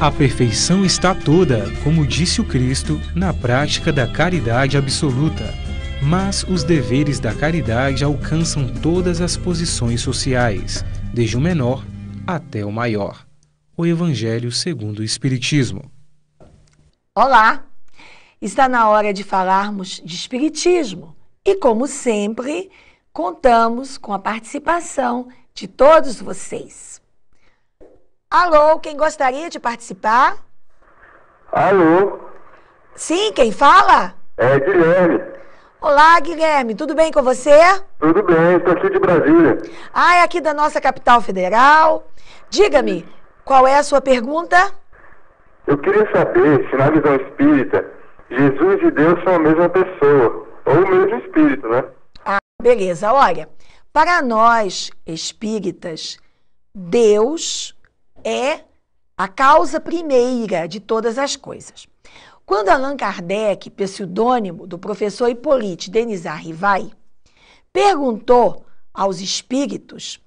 A perfeição está toda, como disse o Cristo, na prática da caridade absoluta. Mas os deveres da caridade alcançam todas as posições sociais, desde o menor até o maior. O Evangelho segundo o Espiritismo. Olá! Está na hora de falarmos de Espiritismo e, como sempre, contamos com a participação de todos vocês. Alô, quem gostaria de participar? Alô. Sim, quem fala? É Guilherme. Olá, Guilherme, tudo bem com você? Tudo bem, estou aqui de Brasília. Ah, é aqui da nossa capital federal. Diga-me, qual é a sua pergunta? Eu queria saber se na visão espírita, Jesus e Deus são a mesma pessoa, ou o mesmo espírito, né? Ah, beleza. Olha, para nós espíritas, Deus é a causa primeira de todas as coisas. Quando Allan Kardec, pseudônimo do professor Hippolyte Denis Arrivai, perguntou aos espíritos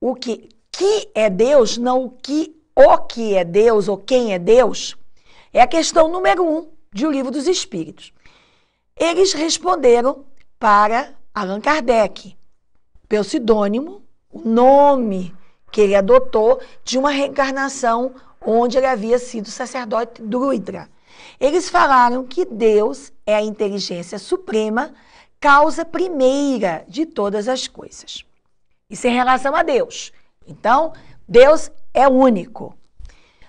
o que, que é Deus, não o que, o que é Deus ou quem é Deus, é a questão número um de O Livro dos Espíritos. Eles responderam para Allan Kardec, pseudônimo, o nome que ele adotou de uma reencarnação onde ele havia sido sacerdote druidra. Eles falaram que Deus é a inteligência suprema, causa primeira de todas as coisas. Isso é em relação a Deus. Então, Deus é único.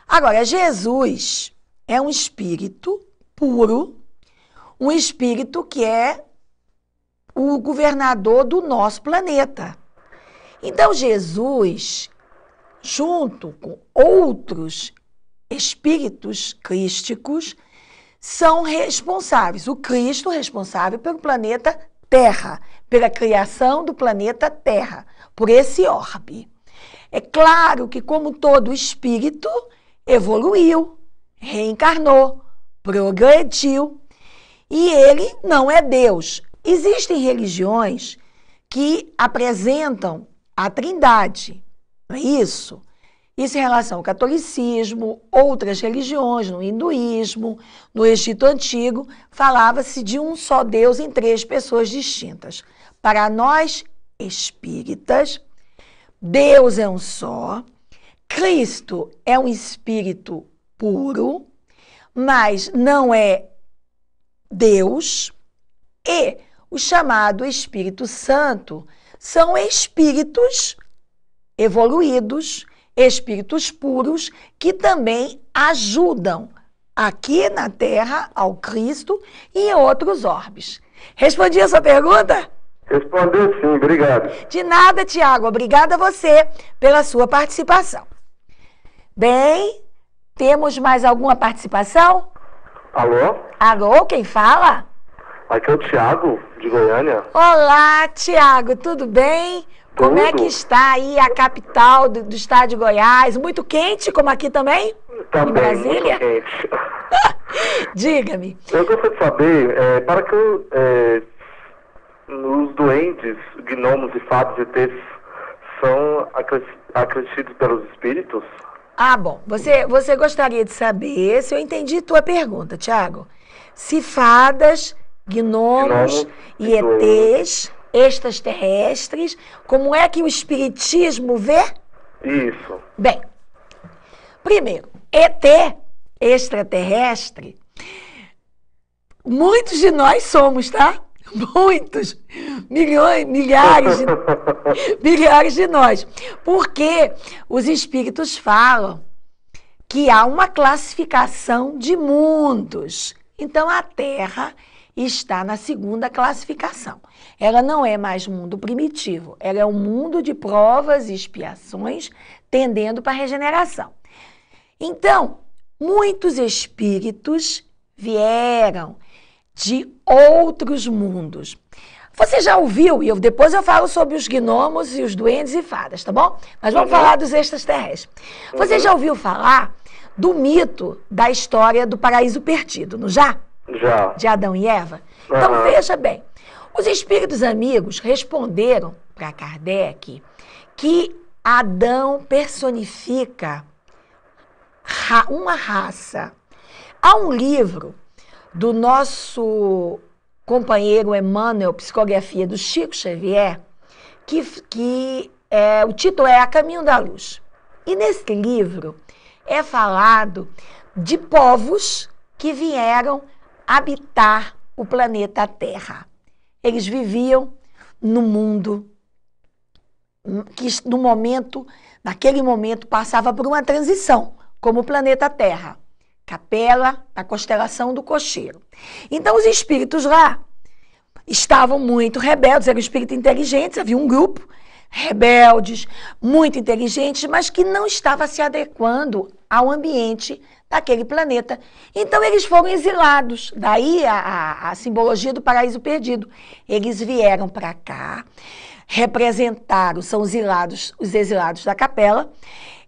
Agora, Jesus é um espírito puro, um espírito que é o governador do nosso planeta. Então, Jesus junto com outros espíritos crísticos, são responsáveis. O Cristo responsável pelo planeta Terra, pela criação do planeta Terra, por esse orbe. É claro que, como todo espírito, evoluiu, reencarnou, progrediu, e ele não é Deus. Existem religiões que apresentam a Trindade, não é isso? Isso em relação ao catolicismo, outras religiões, no hinduísmo, no Egito Antigo, falava-se de um só Deus em três pessoas distintas. Para nós espíritas, Deus é um só, Cristo é um espírito puro, mas não é Deus, e o chamado Espírito Santo são espíritos evoluídos, espíritos puros, que também ajudam aqui na Terra ao Cristo e em outros orbes. Respondi a sua pergunta? Respondeu sim, obrigado. De nada, Tiago. Obrigada a você pela sua participação. Bem, temos mais alguma participação? Alô? Alô, quem fala? Aqui é o Tiago, de Goiânia. Olá, Tiago, tudo bem? Tudo. Como é que está aí a capital do, do estado de Goiás? Muito quente, como aqui também? Também, tá em Brasília? quente. Diga-me. Eu gostaria de saber, é, para que é, eh, os doentes, gnomos e fadas e ETs, são acrescidos pelos espíritos? Ah, bom. Você, você gostaria de saber, se eu entendi tua pergunta, Tiago, se fadas, gnomos, gnomos e ETs extraterrestres, como é que o Espiritismo vê? Isso. Bem, primeiro, ET, extraterrestre, muitos de nós somos, tá? Muitos, milhões, milhares, de, milhares de nós. Porque os espíritos falam que há uma classificação de mundos. Então a Terra está na segunda classificação. Ela não é mais mundo primitivo, ela é um mundo de provas e expiações tendendo para a regeneração. Então, muitos espíritos vieram de outros mundos. Você já ouviu, e eu, depois eu falo sobre os gnomos e os duendes e fadas, tá bom? Mas vamos uhum. falar dos extraterrestres. Você uhum. já ouviu falar do mito da história do paraíso perdido, não já? Já. De Adão e Eva? Uhum. Então, veja bem. Os espíritos amigos responderam para Kardec que Adão personifica ra uma raça. Há um livro do nosso companheiro Emmanuel, Psicografia do Chico Xavier, que, que é, o título é A Caminho da Luz. E nesse livro é falado de povos que vieram habitar o planeta Terra. Eles viviam no mundo que no momento, naquele momento passava por uma transição, como o planeta Terra, Capela, da constelação do Cocheiro. Então os espíritos lá estavam muito rebeldes, eram espíritos inteligentes, havia um grupo rebeldes, muito inteligentes, mas que não estava se adequando ao ambiente daquele planeta. Então eles foram exilados, daí a, a, a simbologia do paraíso perdido. Eles vieram para cá, representaram, são os exilados, os exilados da capela.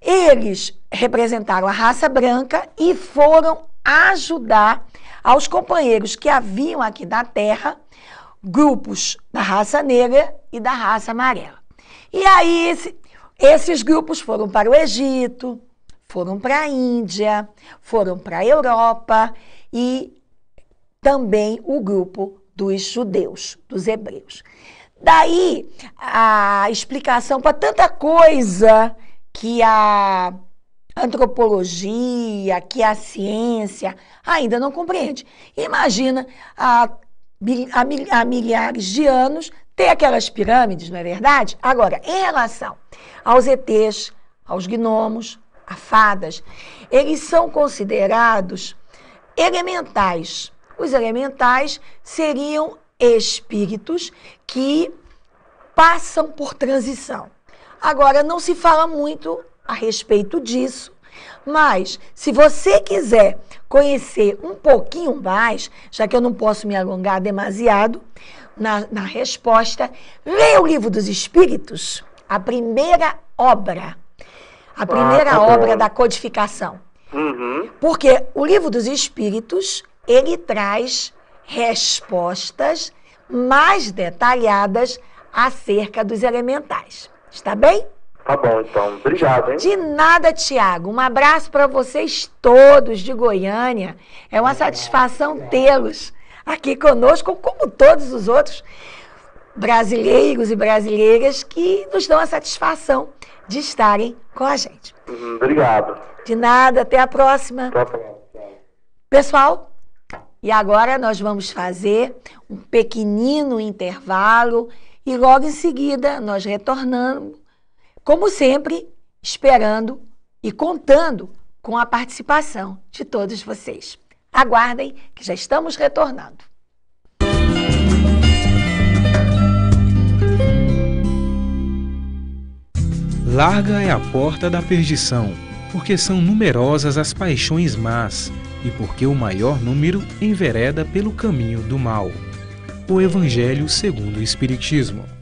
Eles representaram a raça branca e foram ajudar aos companheiros que haviam aqui na Terra grupos da raça negra e da raça amarela. E aí esse, esses grupos foram para o Egito, foram para a Índia, foram para a Europa e também o grupo dos judeus, dos hebreus. Daí a explicação para tanta coisa que a antropologia, que a ciência ainda não compreende. Imagina há, a milhares de anos ter aquelas pirâmides, não é verdade? Agora, em relação aos ETs, aos gnomos, afadas, eles são considerados elementais. Os elementais seriam espíritos que passam por transição. Agora, não se fala muito a respeito disso, mas se você quiser conhecer um pouquinho mais, já que eu não posso me alongar demasiado na, na resposta, leia o Livro dos Espíritos, a primeira obra a primeira ah, obra da codificação. Uhum. Porque o livro dos Espíritos, ele traz respostas mais detalhadas acerca dos elementais. Está bem? Tá bom, então. Obrigado, hein? De nada, Tiago. Um abraço para vocês todos de Goiânia. É uma satisfação tê-los aqui conosco, como todos os outros brasileiros e brasileiras que nos dão a satisfação de estarem com a gente. Uhum, obrigado. De nada, até a próxima. Até a próxima. Pessoal, e agora nós vamos fazer um pequenino intervalo e logo em seguida nós retornamos, como sempre, esperando e contando com a participação de todos vocês. Aguardem que já estamos retornando. Larga é a porta da perdição, porque são numerosas as paixões más, e porque o maior número envereda pelo caminho do mal. O Evangelho segundo o Espiritismo.